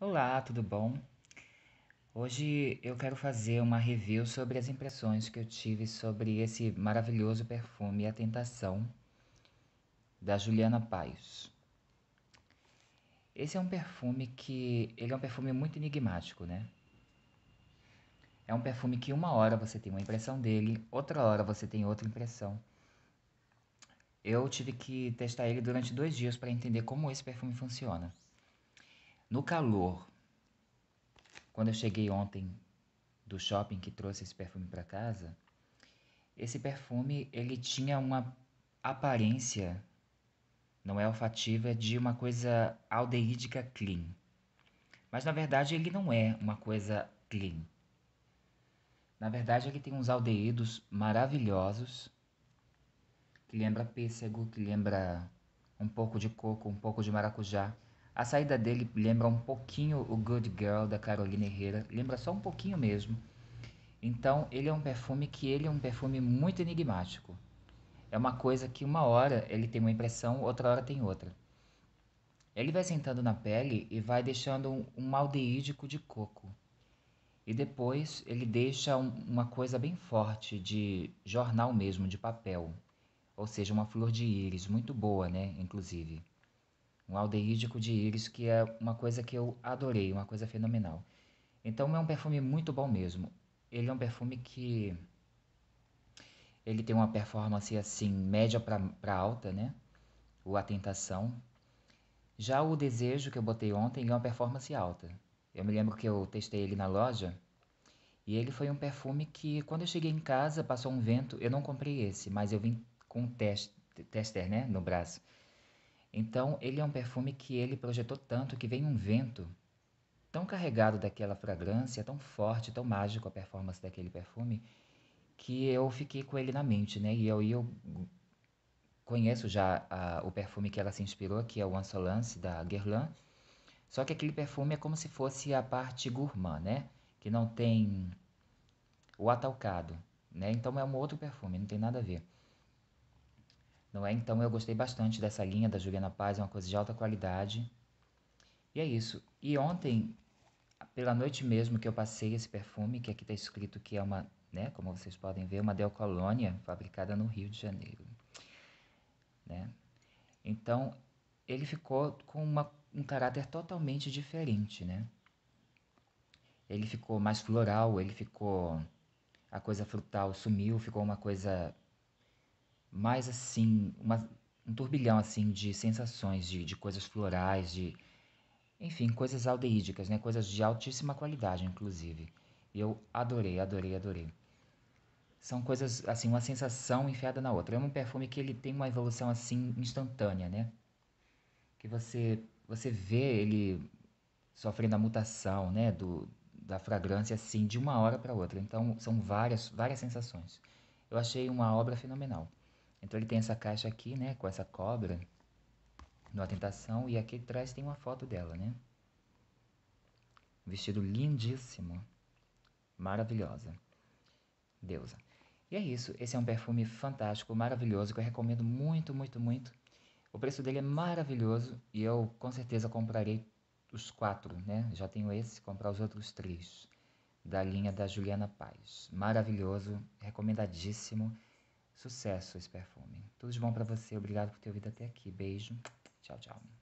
Olá, tudo bom? Hoje eu quero fazer uma review sobre as impressões que eu tive sobre esse maravilhoso perfume A Tentação da Juliana Paes. Esse é um perfume que ele é um perfume muito enigmático, né? É um perfume que uma hora você tem uma impressão dele, outra hora você tem outra impressão. Eu tive que testar ele durante dois dias para entender como esse perfume funciona. No calor, quando eu cheguei ontem do shopping que trouxe esse perfume para casa, esse perfume ele tinha uma aparência não é olfativa de uma coisa aldeídica clean. Mas na verdade ele não é uma coisa clean. Na verdade ele tem uns aldeídos maravilhosos que lembra pêssego, que lembra um pouco de coco, um pouco de maracujá. A saída dele lembra um pouquinho o Good Girl da Carolina Herrera, lembra só um pouquinho mesmo. Então, ele é um perfume que ele é um perfume muito enigmático. É uma coisa que uma hora ele tem uma impressão, outra hora tem outra. Ele vai sentando na pele e vai deixando um, um aldeídico de coco. E depois ele deixa um, uma coisa bem forte de jornal mesmo, de papel. Ou seja, uma flor de íris, muito boa, né, inclusive um aldeídico de íris, que é uma coisa que eu adorei, uma coisa fenomenal. Então é um perfume muito bom mesmo. Ele é um perfume que ele tem uma performance assim média para alta, né? O A Tentação. Já o Desejo que eu botei ontem é uma performance alta. Eu me lembro que eu testei ele na loja e ele foi um perfume que quando eu cheguei em casa passou um vento. Eu não comprei esse, mas eu vim com um test, tester, né, no braço. Então, ele é um perfume que ele projetou tanto que vem um vento tão carregado daquela fragrância, tão forte, tão mágico a performance daquele perfume, que eu fiquei com ele na mente, né? E eu, eu conheço já a, o perfume que ela se inspirou, que é o Ansolance da Guerlain. Só que aquele perfume é como se fosse a parte gourmand, né? Que não tem o atalcado, né? Então é um outro perfume, não tem nada a ver não é? Então eu gostei bastante dessa linha da Juliana Paz, é uma coisa de alta qualidade. E é isso. E ontem, pela noite mesmo que eu passei esse perfume, que aqui está escrito que é uma, né, como vocês podem ver, uma Del Colônia, fabricada no Rio de Janeiro, né? Então, ele ficou com uma, um caráter totalmente diferente, né? Ele ficou mais floral, ele ficou a coisa frutal sumiu, ficou uma coisa mais assim, uma, um turbilhão assim de sensações, de, de coisas florais, de enfim, coisas aldeídicas, né? coisas de altíssima qualidade, inclusive. Eu adorei, adorei, adorei. São coisas, assim, uma sensação enfiada na outra. É um perfume que ele tem uma evolução, assim, instantânea, né? Que você, você vê ele sofrendo a mutação, né? Do, da fragrância, assim, de uma hora para outra. Então, são várias, várias sensações. Eu achei uma obra fenomenal. Então ele tem essa caixa aqui, né, com essa cobra numa tentação e aqui atrás tem uma foto dela, né? Vestido lindíssimo, maravilhosa. Deusa. E é isso, esse é um perfume fantástico, maravilhoso, que eu recomendo muito, muito, muito. O preço dele é maravilhoso e eu com certeza comprarei os quatro, né? Já tenho esse, comprar os outros três da linha da Juliana Paz. Maravilhoso, recomendadíssimo. Sucesso esse perfume. Tudo de bom para você. Obrigado por ter ouvido até aqui. Beijo. Tchau, tchau.